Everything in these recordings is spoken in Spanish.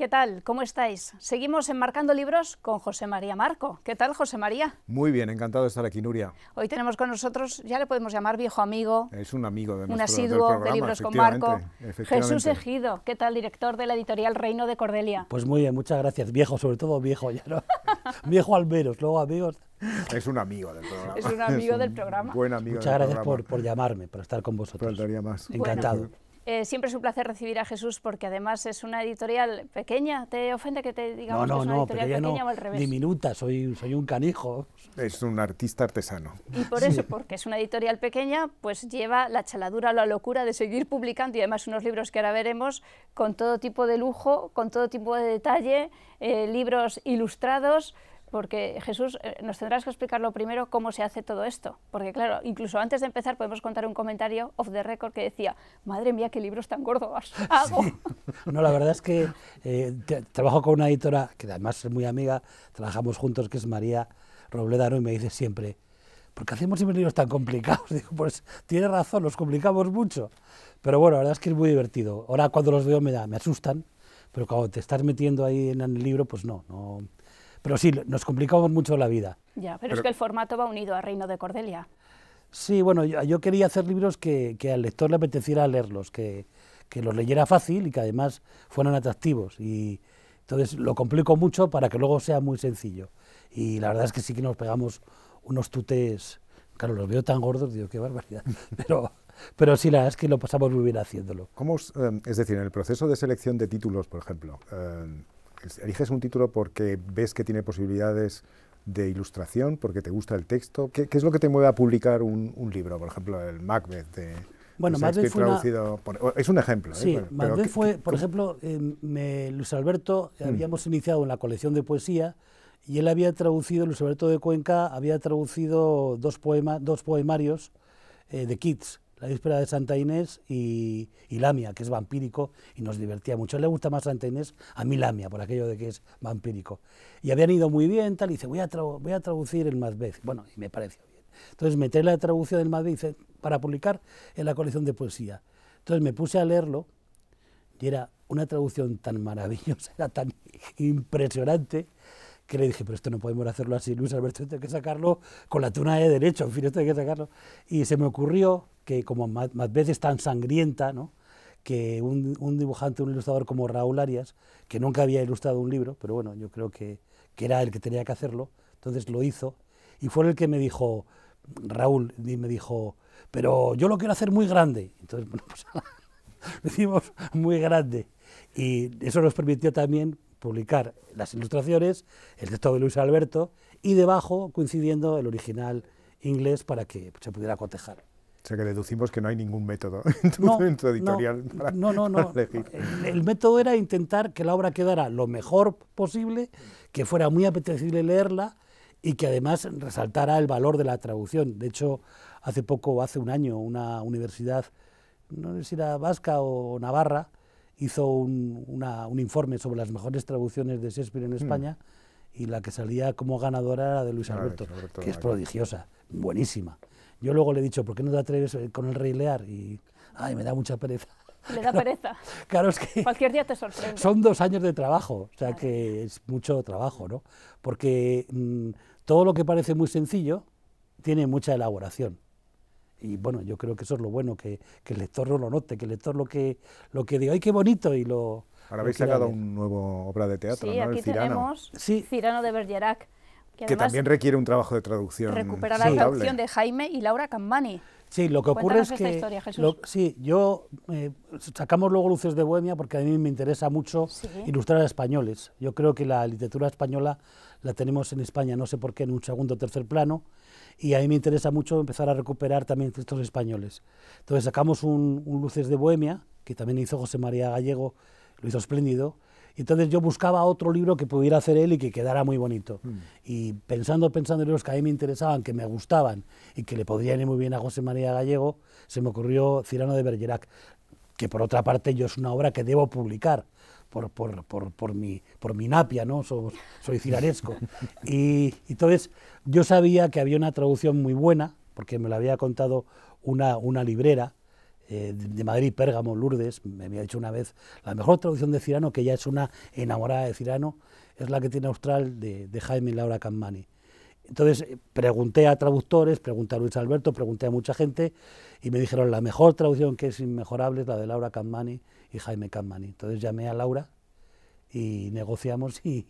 ¿Qué tal? ¿Cómo estáis? Seguimos enmarcando libros con José María Marco. ¿Qué tal, José María? Muy bien, encantado de estar aquí, Nuria. Hoy tenemos con nosotros, ya le podemos llamar viejo amigo. Es un amigo de Un asiduo de libros con Marco. Jesús Ejido, ¿qué tal, director de la editorial Reino de Cordelia? Pues muy bien, muchas gracias. Viejo, sobre todo viejo, ya no. viejo al menos, luego amigos. Es un amigo del programa. Es un amigo del programa. Buen amigo Muchas gracias Por, por, llamarme, por estar con vosotros. más. Encantado. Eh, siempre es un placer recibir a Jesús porque además es una editorial pequeña. ¿Te ofende que te diga una editorial pequeña o al revés? Diminuta, soy, soy un canijo. Es un artista artesano. Y por eso, porque es una editorial pequeña, pues lleva la chaladura, la locura de seguir publicando y además unos libros que ahora veremos con todo tipo de lujo, con todo tipo de detalle, eh, libros ilustrados. Porque Jesús, eh, nos tendrás que explicar lo primero cómo se hace todo esto. Porque claro, incluso antes de empezar podemos contar un comentario off the record que decía, madre mía, qué libros tan gordos hago. No, la verdad es que eh, trabajo con una editora que además es muy amiga, trabajamos juntos, que es María Robledano, y me dice siempre, porque hacemos siempre libros tan complicados. Digo, pues tiene razón, los complicamos mucho. Pero bueno, la verdad es que es muy divertido. Ahora cuando los veo me, me asustan, pero cuando te estás metiendo ahí en el libro, pues no, no, pero sí, nos complicamos mucho la vida. Ya, pero, es que el formato va unido a Reino de Cordelia. Sí, bueno, yo, quería hacer libros que, al lector le apeteciera leerlos, que, los leyera fácil y que además fueran atractivos. Y entonces lo complico mucho para que luego sea muy sencillo. Y la verdad es que sí que nos pegamos unos tutes. Claro, los veo tan gordos, digo, qué barbaridad. Pero, pero sí, la verdad es que lo pasamos muy bien haciéndolo. ¿Cómo, em, es decir, en el proceso de selección de títulos, por ejemplo, em, eliges un título porque ves que tiene posibilidades de ilustración, porque te gusta el texto. ¿Qué, es lo que te mueve a publicar un, libro? Por ejemplo, el Macbeth de... Bueno, Macbeth fue es un ejemplo. ¿eh? Sí, ¿eh? fue, por ejemplo, em, Luis Alberto, mm. habíamos iniciado una colección de poesía y él había traducido, Luis Alberto de Cuenca, había traducido dos, dos poemarios eh, de Keats, la víspera de Santa Inés y, Lamia, que es vampírico y nos divertía mucho. le gusta más Santa Inés, a mí Lamia, por aquello de que es vampírico. Y habían ido muy bien, tal, y dice, voy a, voy a traducir el Macbeth. Bueno, y me pareció bien. Entonces metí la traducción del más para publicar en la colección de poesía. Entonces me puse a leerlo y era una traducción tan maravillosa, era tan impresionante que le dije, pero esto no podemos hacerlo así, Luis Alberto, esto hay que sacarlo con la tuna de derecho, en fin, esto hay que sacarlo. Y se me ocurrió que como más es tan sangrienta, ¿no? que un, un, dibujante, un ilustrador como Raúl Arias, que nunca había ilustrado un libro, pero bueno, yo creo que, que era el que tenía que hacerlo, entonces lo hizo, y fue el que me dijo, Raúl, me dijo, pero yo lo quiero hacer muy grande. Entonces, bueno, pues lo hicimos muy grande. Y eso nos permitió también publicar las ilustraciones, el texto de Luis Alberto y debajo coincidiendo el original inglés para que se pudiera cotejar. O sea que deducimos que no hay ningún método en tu, editorial no, no, no, El, el, método era intentar que la obra quedara lo mejor posible, que fuera muy apetecible leerla y que además resaltara el valor de la traducción. De hecho, hace poco, hace un año, una universidad, no sé si era vasca o navarra, hizo un, informe sobre las mejores traducciones de Shakespeare en hmm. España y la que salía como ganadora era la de Luis ah, Alberto, que es prodigiosa, buenísima. Yo luego le he dicho, ¿por qué no te atreves eh, con el Rey Lear? Y, ¡ay, me da mucha pereza! Le da pereza. que... Cualquier día te sorprende. Son dos años de trabajo, o sea que es mucho trabajo, ¿no? Porque mm, todo lo que parece muy sencillo tiene mucha elaboración y bueno, yo creo que eso es lo bueno, que, que, el lector no lo note, que el lector lo que, lo que diga, ¡ay, qué bonito! y lo... Ahora habéis sacado un nuevo obra de teatro, sí, Aquí Tenemos sí. Cirano de Bergerac. Que, también requiere un trabajo de traducción. Recuperar la traducción de Jaime y Laura Campani. Sí, lo que ocurre es que... Historia, sí, yo... Eh, sacamos luego Luces de Bohemia porque a mí me interesa mucho ilustrar a españoles. Yo creo que la literatura española la tenemos en España, no sé por qué, en un segundo o tercer plano y a mí me interesa mucho empezar a recuperar también textos españoles. Entonces sacamos un, Luces de Bohemia, que también hizo José María Gallego, lo hizo espléndido, y entonces yo buscaba otro libro que pudiera hacer él y que quedara muy bonito. Mm. Y pensando, pensando en los que a mí me interesaban, que me gustaban y que le podrían ir muy bien a José María Gallego, se me ocurrió Cirano de Bergerac, que por otra parte yo es una obra que debo publicar por, por, por, mi, napia, ¿no? soy ciraresco, Y, entonces yo sabía que había una traducción muy buena, porque me la había contado una, librera eh, de Madrid, Pérgamo, Lourdes, me había dicho una vez, la mejor traducción de Cirano, que ya es una enamorada de Cirano, es la que tiene Austral de, Jaime Laura Cammani. Entonces eh, pregunté a traductores, pregunté a Luis Alberto, pregunté a mucha gente y me dijeron la mejor traducción que es inmejorable es la de Laura Canmani y Jaime Canmani. Entonces llamé a Laura y negociamos y,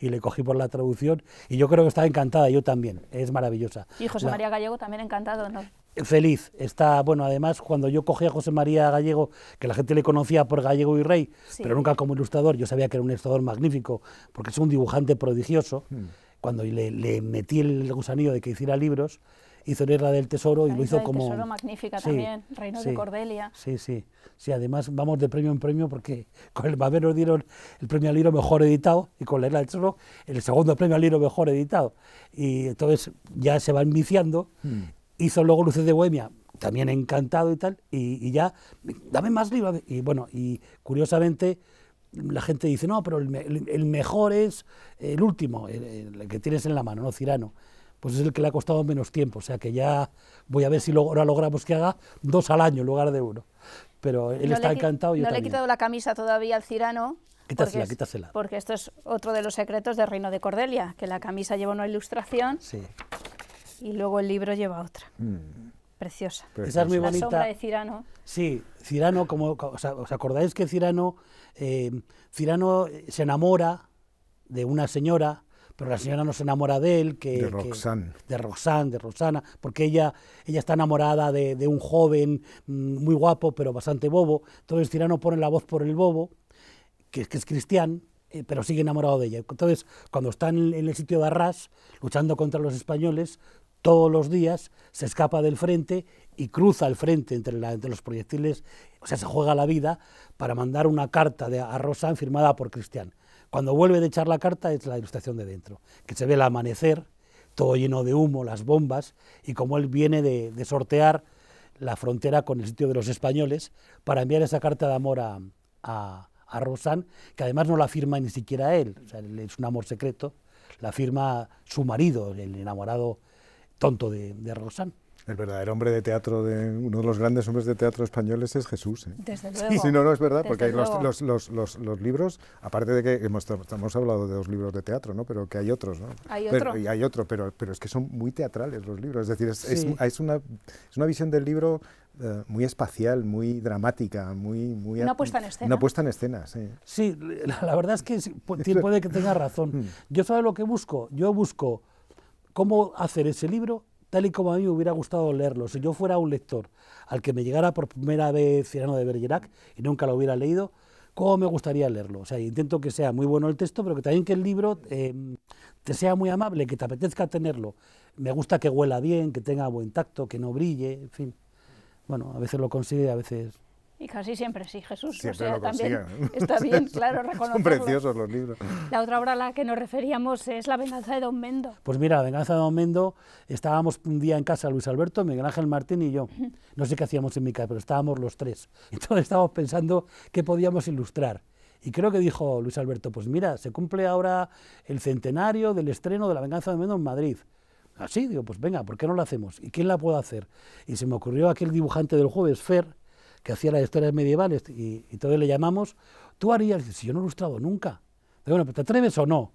le cogí por la traducción y yo creo que estaba encantada, yo también, es maravillosa. Y José María Gallego también encantado, ¿no? Feliz, está, bueno, además cuando yo cogí a José María Gallego, que la gente le conocía por Gallego y Rey, pero nunca como ilustrador, yo sabía que era un ilustrador magnífico, porque es un dibujante prodigioso. Hmm cuando le, metí el gusanillo de que hiciera libros, hizo la del Tesoro y lo hizo del como... Tesoro magnífica también, Reino de Cordelia. Sí, sí, sí, además vamos de premio en premio porque con el Babel dieron el premio al libro mejor editado y con la del Tesoro el segundo premio al libro mejor editado. Y entonces ya se va viciando, mm. hizo luego Luces de Bohemia, también encantado y tal, y, y ya, dame más libros. Y bueno, y curiosamente la gente dice, no, pero el, mejor es el último, el, que tienes en la mano, ¿no? Cirano. Pues es el que le ha costado menos tiempo, o sea que ya voy a ver si ahora logramos que haga dos al año en lugar de uno. Pero él está encantado. Y no le he quitado la camisa todavía al Cirano. Quítasela, porque quítasela. Porque esto es otro de los secretos del Reino de Cordelia, que la camisa lleva una ilustración y luego el libro lleva otra. Mm preciosa. es muy bonita. de Cirano. Sí, Cirano, como, ¿os acordáis que Cirano, eh, Cirano eh, se enamora de una señora, pero la señora no se enamora de él, que de Roxanne, de, Roxanne de Roxana, porque ella, ella está enamorada de, un joven mm, muy guapo, pero bastante bobo. Entonces Cirano pone la voz por el bobo, que, que es cristiano, eh, pero sigue enamorado de ella. Entonces, cuando están en el sitio de Arras, luchando contra los españoles, todos los días, se escapa del frente y cruza el frente entre, los proyectiles, o sea, se juega la vida para mandar una carta de, a Rosan firmada por Cristian. Cuando vuelve de echar la carta es la ilustración de dentro, que se ve el amanecer, todo lleno de humo, las bombas, y como él viene de, sortear la frontera con el sitio de los españoles para enviar esa carta de amor a, a, Rosan, que además no la firma ni siquiera él, es un amor secreto, la firma su marido, el enamorado tonto de, de El verdadero hombre de teatro, de, uno de los grandes hombres de teatro españoles es Jesús. ¿eh? Desde luego. Sí, no, no, es verdad, porque hay los, libros, aparte de que hemos, hablado de dos libros de teatro, ¿no? pero que hay otros. ¿no? Hay otro. Pero, y hay otro, pero, pero es que son muy teatrales los libros. Es decir, es, una, es una visión del libro eh, muy espacial, muy dramática, muy... muy puesta en escena. No puesta en escena, sí. Sí, la, verdad es que puede que tenga razón. Mm. Yo sabe lo que busco. Yo busco cómo hacer ese libro tal y como a mí me hubiera gustado leerlo. Si yo fuera un lector al que me llegara por primera vez Cirano de Bergerac y nunca lo hubiera leído, ¿cómo me gustaría leerlo? O sea, intento que sea muy bueno el texto, pero que también que el libro em, te sea muy amable, que te apetezca tenerlo. Me gusta que huela bien, que tenga buen tacto, que no brille, en fin. Bueno, a veces lo consigue, a veces y casi siempre sí, Jesús. también está bien, claro, reconocerlo. Son preciosos los libros. La otra obra a la que nos referíamos es La venganza de Don Mendo. Pues mira, La venganza de Don Mendo, estábamos un día en casa Luis Alberto, Miguel Ángel Martín y yo. No sé qué hacíamos en mi casa, pero estábamos los tres. Entonces estábamos pensando qué podíamos ilustrar. Y creo que dijo Luis Alberto, pues mira, se cumple ahora el centenario del estreno de La venganza de Don Mendo en Madrid. Así, ah, digo, pues venga, ¿por qué no lo hacemos? ¿Y quién la puede hacer? Y se me ocurrió aquel dibujante del jueves, Fer, que hacía las historias medievales y, todos le llamamos, tú harías, si yo no he ilustrado nunca. Pero bueno, ¿te atreves o no?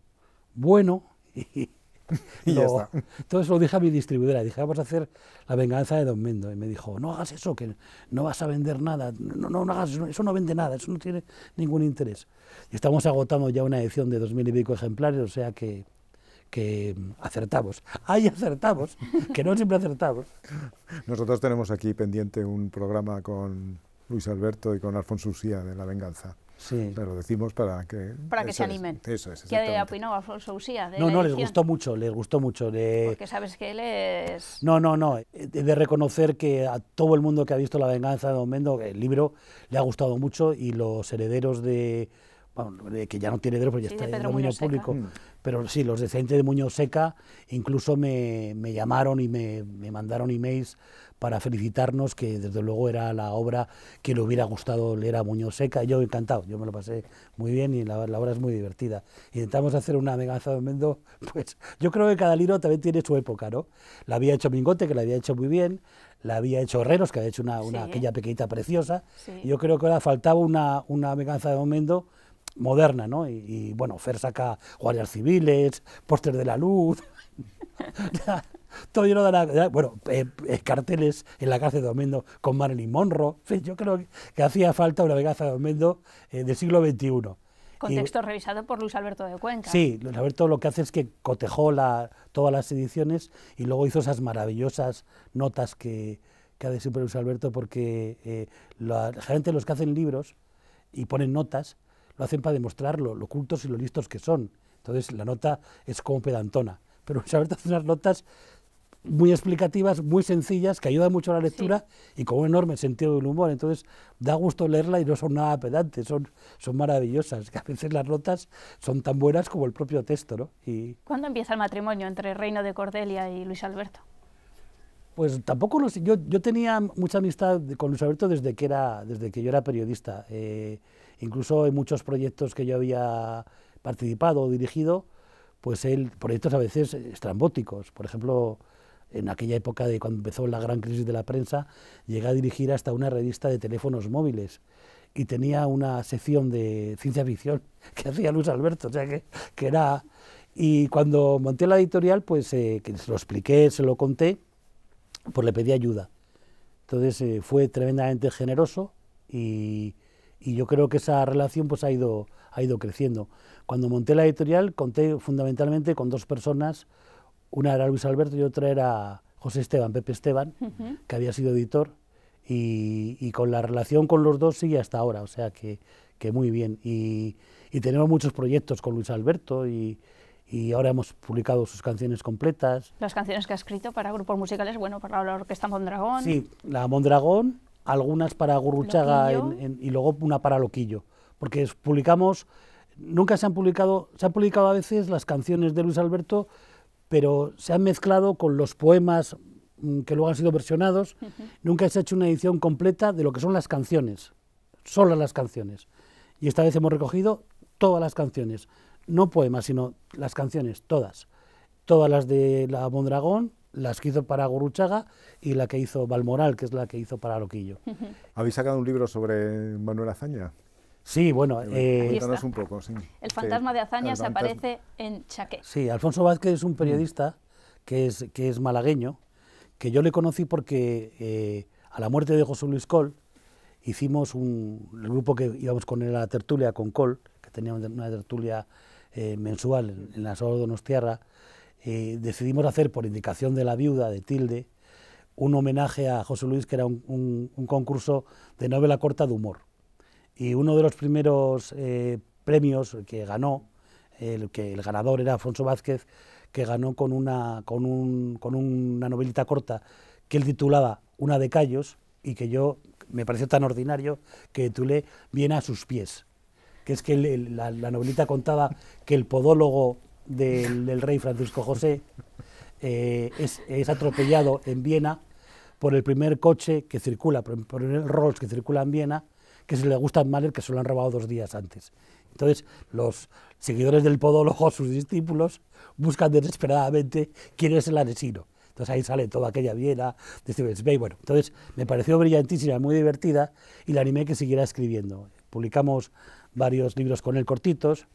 Bueno, y, ya está. Entonces lo dije a mi distribuidora, dije, vamos a hacer la venganza de Don Mendo. Y me dijo, no hagas eso, que no vas a vender nada, no, no, no hagas eso, eso no vende nada, eso no tiene ningún interés. Y estamos agotando ya una edición de dos mil y pico ejemplares, o sea que que acertamos. Hay acertamos, que no siempre acertamos. Nosotros tenemos aquí pendiente un programa con Luis Alberto y con Alfonso Usía de La Venganza. Sí. Pero decimos para que... Para que se animen. eso ¿Qué opinó Alfonso Usía? De no, no, les gustó mucho, les gustó mucho. De... Porque sabes que él es... No, no, no. De reconocer que a todo el mundo que ha visto La Venganza de Don Mendo, el libro le ha gustado mucho y los herederos de... Bueno, que ya no tiene herederos, ya está en dominio público, mm. Pero sí, los decentes de Muñoz Seca incluso me, llamaron y me, mandaron emails para felicitarnos, que desde luego era la obra que le hubiera gustado leer a Muñoz Seca. Yo encantado, yo me lo pasé muy bien y la, obra es muy divertida. Intentamos hacer una venganza de Mendo, pues yo creo que cada libro también tiene su época, ¿no? La había hecho Mingote, que la había hecho muy bien, la había hecho Herreros, que había hecho una, aquella pequeñita preciosa. yo creo que ahora faltaba una, una venganza de Mendo moderna, ¿no? Y, bueno, Fer saca guardias civiles, póster de la luz, todo lleno de Bueno, eh, eh, carteles en la cárcel de Domendo con Marilyn Monroe. yo creo que hacía falta una vegaza de Domendo eh, del siglo XXI. Contexto revisado por Luis Alberto de Cuenca. Sí, Luis Alberto lo que hace es que cotejó todas las ediciones y luego hizo esas maravillosas notas que, ha de siempre Luis Alberto porque la, gente los que hacen libros y ponen notas lo hacen para demostrarlo lo, cultos y lo listos que son. Entonces la nota es como pedantona. Pero Alberto hace unas notas muy explicativas, muy sencillas, que ayudan mucho a la lectura y con un enorme sentido del humor. Entonces da gusto leerla y no son nada pedantes, son, son maravillosas. Que a veces las notas son tan buenas como el propio texto. ¿no? Y... ¿Cuándo empieza el matrimonio entre Reino de Cordelia y Luis Alberto? Pues tampoco lo sé. Yo, yo tenía mucha amistad con Luis Alberto desde que, era, desde que yo era periodista. Eh, Incluso en muchos proyectos que yo había participado o dirigido, pues él, proyectos a veces estrambóticos. Por ejemplo, en aquella época de cuando empezó la gran crisis de la prensa, llegué a dirigir hasta una revista de teléfonos móviles y tenía una sección de ciencia ficción que hacía Luis Alberto, o sea que, era... Y cuando monté la editorial, pues eh, que se lo expliqué, se lo conté, pues le pedí ayuda. Entonces eh, fue tremendamente generoso y, y yo creo que esa relación pues ha ido, ha ido creciendo. Cuando monté la editorial conté fundamentalmente con dos personas, una era Luis Alberto y otra era José Esteban, Pepe Esteban, que había sido editor, y, y, con la relación con los dos sigue hasta ahora, o sea que, que muy bien. Y, tenemos muchos proyectos con Luis Alberto y, y, ahora hemos publicado sus canciones completas. Las canciones que ha escrito para grupos musicales, bueno, para la Orquesta Mondragón. Sí, la Mondragón, algunas para Gurruchaga y luego una para Loquillo, porque publicamos, nunca se han publicado, se han publicado a veces las canciones de Luis Alberto, pero se han mezclado con los poemas mm, que luego han sido versionados, nunca se ha hecho una edición completa de lo que son las canciones, solo las canciones. Y esta vez hemos recogido todas las canciones, no poemas, sino las canciones, todas. Todas las de La Mondragón, las que hizo para Goruchaga y la que hizo Valmoral que es la que hizo para Loquillo. ¿Habéis sacado un libro sobre Manuel Azaña? Sí, bueno, eh, un poco. Sí. El fantasma de Azaña se aparece en Chaqué. Sí, Alfonso Vázquez es un mm. periodista que es, que es malagueño, que yo le conocí porque eh, a la muerte de José Luis Col hicimos un el grupo que íbamos con él a la tertulia, con Col, que teníamos una tertulia eh, mensual en, la Salón de Donostiarra, eh, decidimos hacer, por indicación de la viuda de Tilde, un homenaje a José Luis, que era un, concurso de novela corta de humor. Y uno de los primeros eh, premios que ganó, el, que el ganador era Alfonso Vázquez, que ganó con una, con, una novelita corta que él titulaba Una de Callos y que yo me pareció tan ordinario que titulé Viene a sus pies que es que la, novelita contaba que el podólogo del, rey Francisco José eh, es, atropellado en Viena por el primer coche que circula, por, el Rolls que circula en Viena, que se le gusta mal el que se lo han robado dos días antes. Entonces, los seguidores del podólogo, sus discípulos, buscan desesperadamente quién es el asesino. Entonces ahí sale toda aquella Viena de Bueno, entonces me pareció brillantísima, muy divertida y la animé que siguiera escribiendo. Publicamos varios libros con él cortitos,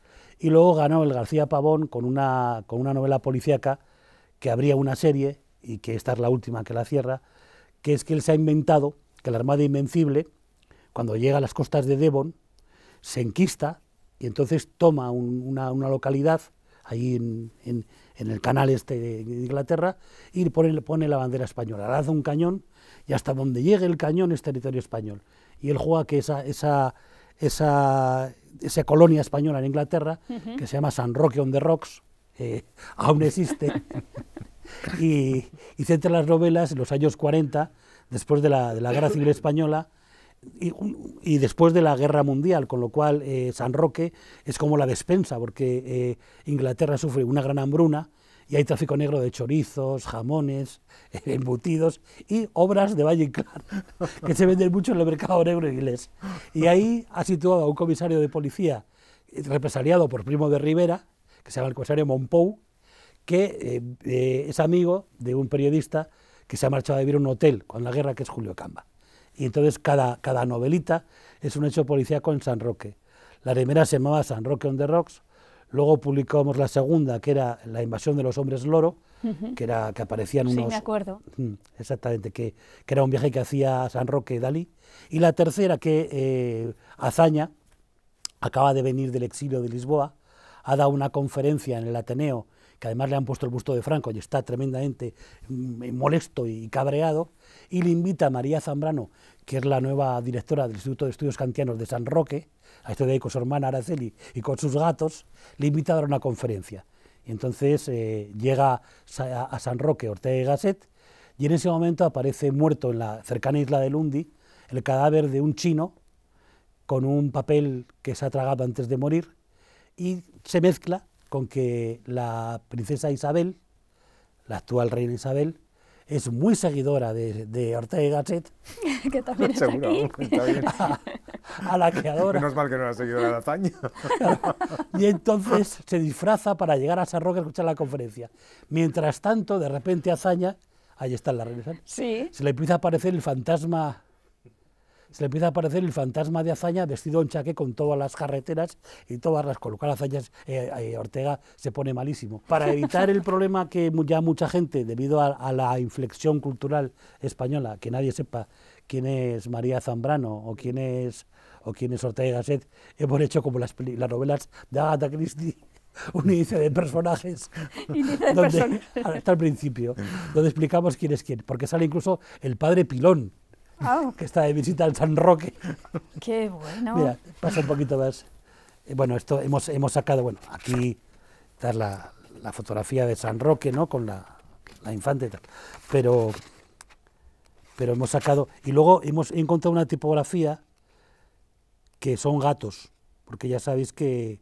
y luego ganó el García Pavón con una, con una novela policíaca que habría una serie, y que esta es la última que la cierra, que es que él se ha inventado que la Armada Invencible, cuando llega a las costas de Devon, se enquista y entonces toma una, localidad ahí en, el canal este de Inglaterra y pone, pone la bandera española, lanza un cañón y hasta donde llegue el cañón es territorio español. Y él juega que esa, esa, esa, colonia española en Inglaterra, que se llama San Roque on the Rocks, eh, aún existe, y, y centra las novelas en los años 40, después de la, Guerra Civil Española, y, después de la guerra mundial, con lo cual eh, San Roque es como la despensa, porque eh, Inglaterra sufre una gran hambruna y hay tráfico negro de chorizos, jamones, embutidos y obras de Valle Inclán, que se venden mucho en el mercado negro inglés. Y ahí ha situado a un comisario de policía eh, represaliado por Primo de Rivera, que se llama el comisario Monpou, que eh, eh, es amigo de un periodista que se ha marchado a vivir a un hotel con la guerra, que es Julio Camba. Y entonces cada, cada novelita es un hecho policíaco en San Roque. La primera se llamaba San Roque on the Rocks, Luego publicamos la segunda, que era La invasión de los hombres loro, que, era, que aparecían unos... Sí, acuerdo. Mm, exactamente, que, era un viaje que hacía San Roque Dalí. Y la tercera, que eh, Azaña acaba de venir del exilio de Lisboa, ha dado una conferencia en el Ateneo que además le han puesto el busto de Franco y está tremendamente mm, eh, molesto y cabreado, y le invita a María Zambrano, que es la nueva directora del Instituto de Estudios Kantianos de San Roque, a estudiar con su hermana Araceli y con sus gatos, le invita a dar una conferencia. Y entonces eh, llega a San Roque Ortega y Gasset, y en ese momento aparece muerto en la cercana isla de Lundi el cadáver de un chino con un papel que se ha tragado antes de morir, y se mezcla con que la princesa Isabel, la actual reina Isabel, es muy seguidora de, Ortega y Gasset. que también está aquí. A, la que adora. Menos mal que no era seguidora de Azaña. y entonces se disfraza para llegar a Sarroca a escuchar la conferencia. Mientras tanto, de repente Azaña, ahí está la reina Isabel, ¿Sí? se le empieza a aparecer el fantasma se le empieza a aparecer el fantasma de hazaña vestido en chaque con todas las carreteras y todas las colocar hazañas. Eh, eh, Ortega se pone malísimo. Para evitar el problema que ya mucha gente, debido a, la inflexión cultural española, que nadie sepa quién es María Zambrano o quién es o quién es Ortega y hemos hecho como las, novelas de Agatha Christie un índice de personajes. personajes. Hasta el principio, donde explicamos quién es quién, porque sale incluso el padre Pilón, Ah, que está de visita al San Roque. Qué bueno. Mira, pasa un poquito más. Eh, bueno, esto hemos, hemos sacado, bueno, aquí está la, fotografía de San Roque, ¿no? Con la, la infante y tal. Pero, pero hemos sacado, y luego hemos encontrado una tipografía que son gatos, porque ya sabéis que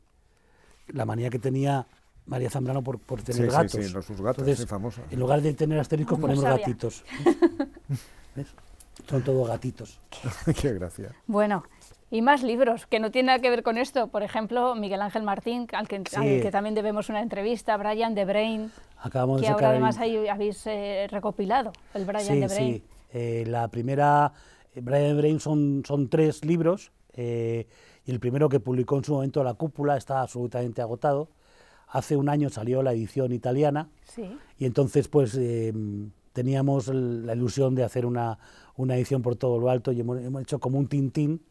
la manía que tenía María Zambrano por, tener gatos. Sí, sí, sus gatos, En lugar de tener asteriscos ponemos gatitos. ¿Ves? Son todos gatitos. Qué gracia. Bueno, y más libros que no tienen nada que ver con esto. Por ejemplo, Miguel Ángel Martín, al que, también debemos una entrevista, Brian de Brain, Acabamos que de ahora además habéis eh, recopilado el Brian sí, de Brain. Sí, eh, la primera, eh, Brian de Brain son, son tres libros. y el primero que publicó en su momento La Cúpula está absolutamente agotado. Hace un año salió la edición italiana sí. y entonces pues teníamos la ilusión de hacer una, una edición por todo lo alto y hemos, hecho como un tintín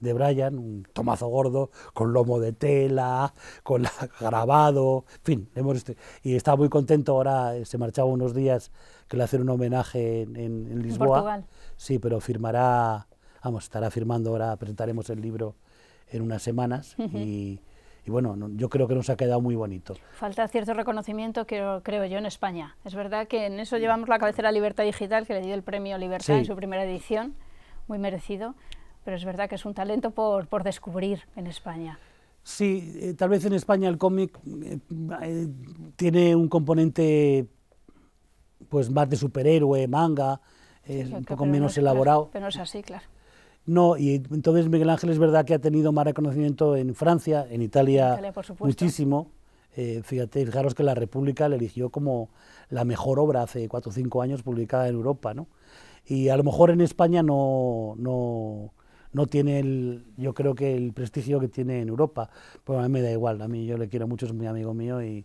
de Brian, un tomazo gordo, con lomo de tela, con grabado, en fin, hemos, y estaba muy contento, ahora eh, se marchaba unos días que le hacen un homenaje en, Lisboa. Sí, pero firmará, vamos, estará firmando ahora, presentaremos el libro en unas semanas y bueno, yo creo que nos ha quedado muy bonito. Falta cierto reconocimiento, que, creo yo, en España. Es verdad que en eso llevamos la cabecera Libertad Digital, que le dio el premio Libertad en su primera edición, muy merecido, pero es verdad que es un talento por, descubrir en España. Sí, eh, tal vez en España el cómic eh, eh, tiene un componente pues más de superhéroe, manga, un poco menos elaborado. Pero no es así, claro. No, y entonces Miguel Ángel es verdad que ha tenido más reconocimiento en Francia, en Italia, muchísimo. Eh, fíjate, fijaros que la República le eligió como la mejor obra hace cuatro o cinco años publicada en Europa, ¿no? Y a lo mejor en España no, no, no tiene el, yo creo que el prestigio que tiene en Europa, pero pues a mí me da igual, a mí yo le quiero mucho, es mi amigo mío y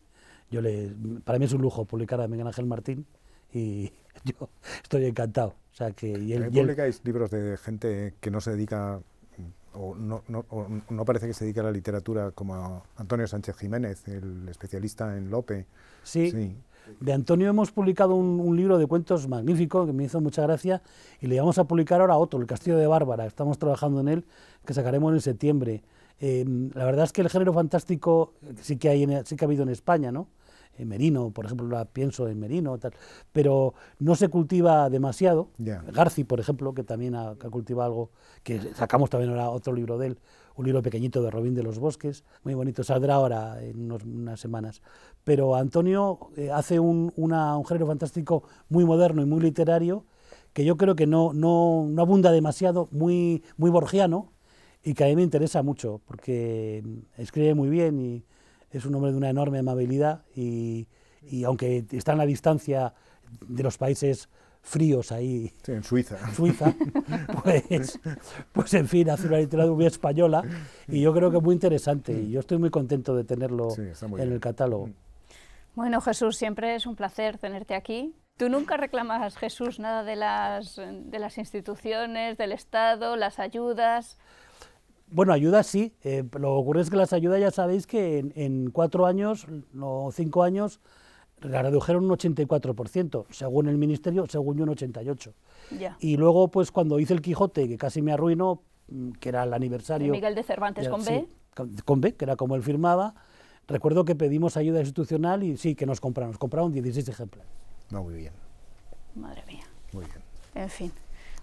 yo le, para mí es un lujo publicar a Miguel Ángel Martín y, yo estoy encantado. O publicáis libros de gente que no se dedica o no, parece que se dedica a la literatura como Antonio Sánchez Jiménez, el especialista en Lope. Sí, de Antonio hemos publicado un, libro de cuentos magnífico que me hizo mucha gracia y le vamos a publicar ahora otro, El Castillo de Bárbara. Estamos trabajando en él, que sacaremos en septiembre. Eh, la verdad es que el género fantástico sí que, hay sí que ha habido en España, ¿no? Merino, por ejemplo, la pienso en Merino, tal, pero no se cultiva demasiado. García, Garci, por ejemplo, que también ha, cultivado algo, que sacamos también ahora otro libro de él, un libro pequeñito de Robín de los Bosques, muy bonito, saldrá ahora en unas semanas. Pero Antonio eh, hace un, una, un, género fantástico muy moderno y muy literario, que yo creo que no, no, abunda demasiado, muy, muy borgiano, y que a mí me interesa mucho, porque mm, escribe muy bien y es un hombre de una enorme amabilidad y, y aunque está en la distancia de los países fríos ahí. Sí, en Suiza. Suiza, pues, pues en fin, hace una literatura española y yo creo que es muy interesante y yo estoy muy contento de tenerlo en el catálogo. Mm. Bueno, Jesús, siempre es un placer tenerte aquí. Tú nunca reclamas, Jesús, nada de las, de las instituciones, del Estado, las ayudas. Bueno, ayuda sí. Eh, lo que ocurre es que las ayudas ya sabéis que en, cuatro años no, cinco años la redujeron un 84%, según el ministerio, según yo un 88%. Y luego, pues cuando hice el Quijote, que casi me arruinó, mm, que era el aniversario... De Miguel de Cervantes con B. con, B, que era como él firmaba, recuerdo que pedimos ayuda institucional y sí, que nos compraron, nos compraron 16 ejemplares. muy bien. Madre mía. Muy bien. En fin.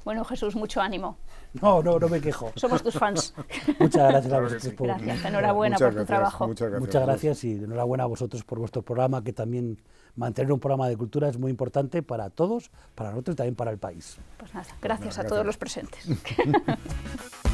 Bueno, Jesús, mucho ánimo. No, no, no me quejo. Somos tus fans. Muchas gracias a vosotros. Por... Gracias, enhorabuena por tu trabajo. Muchas gracias, muchas gracias y enhorabuena a vosotros por vuestro programa, que también mantener un programa de cultura es muy importante para todos, para nosotros y también para el país. Pues nada, gracias, a todos los presentes.